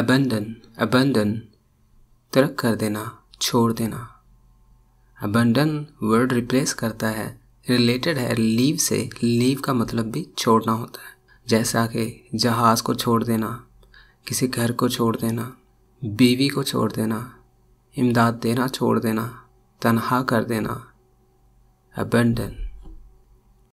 abandon abandon तर्क कर देना छोड़ देना अबंडन वर्ड रिप्लेस करता है रिलेटेड है लीव से लीव का मतलब भी छोड़ना होता है जैसा कि जहाज़ को छोड़ देना किसी घर को छोड़ देना बीवी को छोड़ देना इमदाद देना छोड़ देना तनहा कर देना अबंडन